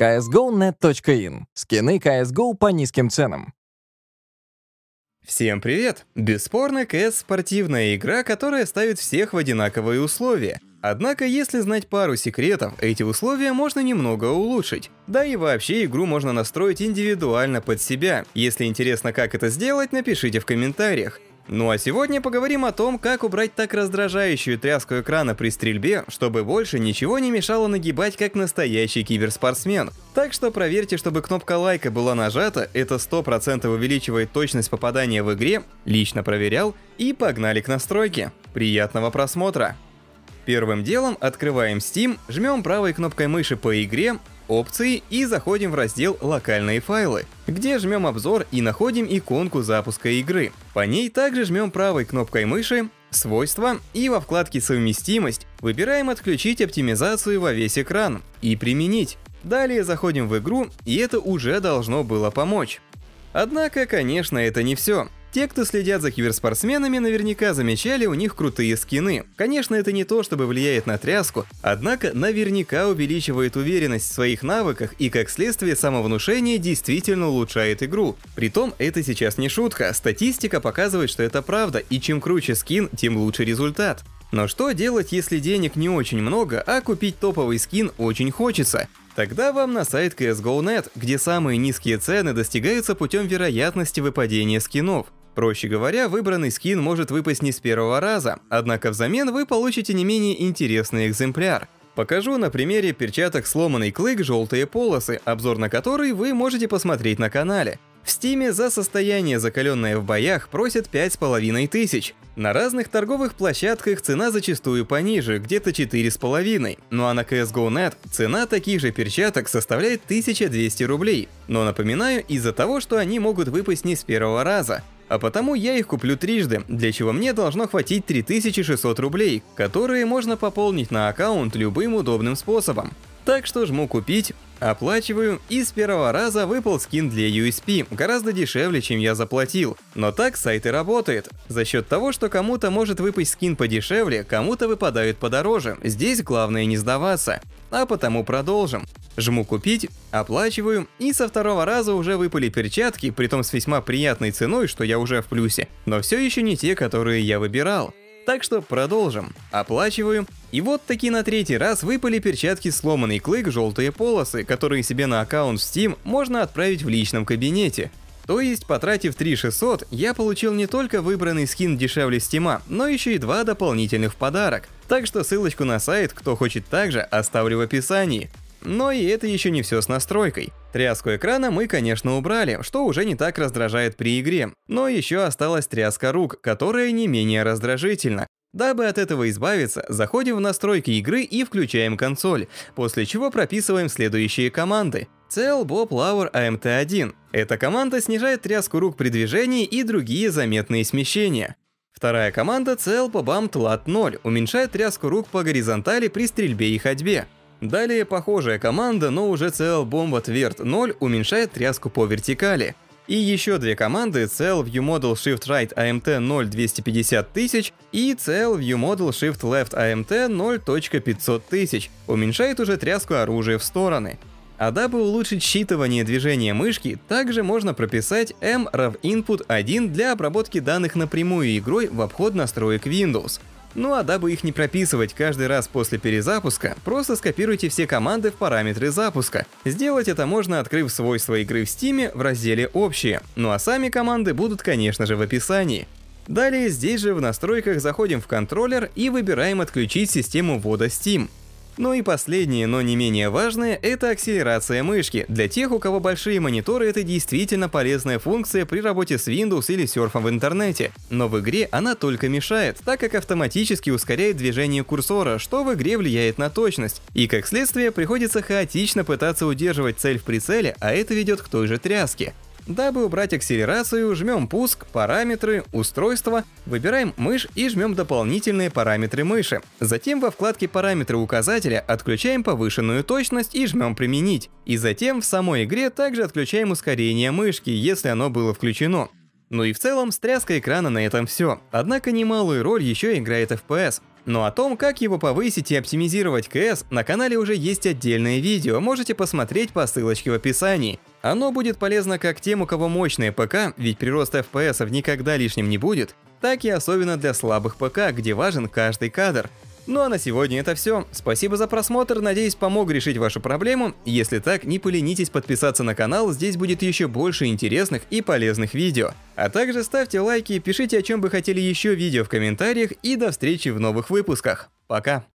CSGO.net.in. Скины CSGO по низким ценам. Всем привет! Бесспорно, CS — спортивная игра, которая ставит всех в одинаковые условия. Однако, если знать пару секретов, эти условия можно немного улучшить. Да и вообще игру можно настроить индивидуально под себя. Если интересно, как это сделать, напишите в комментариях. Ну а сегодня поговорим о том, как убрать так раздражающую тряску экрана при стрельбе, чтобы больше ничего не мешало нагибать как настоящий киберспортсмен. Так что проверьте, чтобы кнопка лайка была нажата, это 100% увеличивает точность попадания в игре, лично проверял, и погнали к настройке. Приятного просмотра! Первым делом открываем Steam, жмем правой кнопкой мыши по игре, опции и заходим в раздел «Локальные файлы», где жмем обзор и находим иконку запуска игры. По ней также жмем правой кнопкой мыши «Свойства» и во вкладке «Совместимость» выбираем «Отключить оптимизацию во весь экран» и «Применить». Далее заходим в игру, и это уже должно было помочь. Однако, конечно, это не все. Те, кто следят за киберспортсменами, наверняка замечали у них крутые скины. Конечно, это не то, чтобы влияет на тряску, однако наверняка увеличивает уверенность в своих навыках и, как следствие, самовнушение действительно улучшает игру. Притом, это сейчас не шутка, статистика показывает, что это правда, и чем круче скин, тем лучше результат. Но что делать, если денег не очень много, а купить топовый скин очень хочется? Тогда вам на сайт CSGO.net, где самые низкие цены достигаются путем вероятности выпадения скинов. Проще говоря, выбранный скин может выпасть не с первого раза, однако взамен вы получите не менее интересный экземпляр. Покажу на примере перчаток «Сломанный клык. Желтые полосы», обзор на который вы можете посмотреть на канале. В стиме за состояние закаленное в боях просят 5,5 тысяч. На разных торговых площадках цена зачастую пониже, где-то 4,5. Ну а на CSGO.net цена таких же перчаток составляет 1200 рублей. Но напоминаю, из-за того, что они могут выпасть не с первого раза а потому я их куплю трижды, для чего мне должно хватить 3600 рублей, которые можно пополнить на аккаунт любым удобным способом. Так что жму «Купить», оплачиваю, и с первого раза выпал скин для USP, гораздо дешевле, чем я заплатил. Но так сайт и работает. За счет того, что кому-то может выпасть скин подешевле, кому-то выпадают подороже. Здесь главное не сдаваться. А потому продолжим. Жму «Купить», оплачиваю, и со второго раза уже выпали перчатки, притом с весьма приятной ценой, что я уже в плюсе, но все еще не те, которые я выбирал. Так что продолжим. Оплачиваю. И вот таки на третий раз выпали перчатки сломанный клык желтые полосы, которые себе на аккаунт в Steam можно отправить в личном кабинете. То есть, потратив 3600, я получил не только выбранный скин дешевле стима, но еще и два дополнительных в подарок. Так что ссылочку на сайт, кто хочет также, оставлю в описании. Но и это еще не все с настройкой. Тряску экрана мы, конечно, убрали, что уже не так раздражает при игре. Но еще осталась тряска рук, которая не менее раздражительна. Дабы от этого избавиться, заходим в настройки игры и включаем консоль, после чего прописываем следующие команды. Cell Bob Lower AMT1. Эта команда снижает тряску рук при движении и другие заметные смещения. Вторая команда Cell Bobam Tlat 0 уменьшает тряску рук по горизонтали при стрельбе и ходьбе. Далее похожая команда, но уже CL Bomb Tvirt 0 уменьшает тряску по вертикали. И еще две команды CL ViewModel Shift Right AMT 0 250 тысяч и CL ViewModel Shift Left AMT 0.500 уменьшает уже тряску оружия в стороны. А дабы улучшить считывание движения мышки, также можно прописать m rav input 1 для обработки данных напрямую игрой в обход настроек Windows — ну а дабы их не прописывать каждый раз после перезапуска, просто скопируйте все команды в параметры запуска. Сделать это можно, открыв свойства игры в Steam в разделе «Общие», ну а сами команды будут, конечно же, в описании. Далее здесь же в настройках заходим в контроллер и выбираем отключить систему ввода Steam. Ну и последнее, но не менее важное, это акселерация мышки. Для тех, у кого большие мониторы, это действительно полезная функция при работе с Windows или серфом в интернете. Но в игре она только мешает, так как автоматически ускоряет движение курсора, что в игре влияет на точность. И как следствие, приходится хаотично пытаться удерживать цель в прицеле, а это ведет к той же тряске. Дабы убрать акселерацию, жмем пуск, параметры, устройство, выбираем мышь и жмем дополнительные параметры мыши. Затем во вкладке «Параметры указателя» отключаем повышенную точность и жмем «Применить». И затем в самой игре также отключаем ускорение мышки, если оно было включено. Ну и в целом, стряска экрана на этом все. Однако немалую роль еще играет FPS. Но о том, как его повысить и оптимизировать КС, на канале уже есть отдельное видео, можете посмотреть по ссылочке в описании. Оно будет полезно как тем, у кого мощные ПК, ведь прирост FPS никогда лишним не будет, так и особенно для слабых ПК, где важен каждый кадр. Ну а на сегодня это все. Спасибо за просмотр, надеюсь помог решить вашу проблему. Если так, не поленитесь подписаться на канал, здесь будет еще больше интересных и полезных видео. А также ставьте лайки, пишите о чем бы хотели еще видео в комментариях и до встречи в новых выпусках. Пока!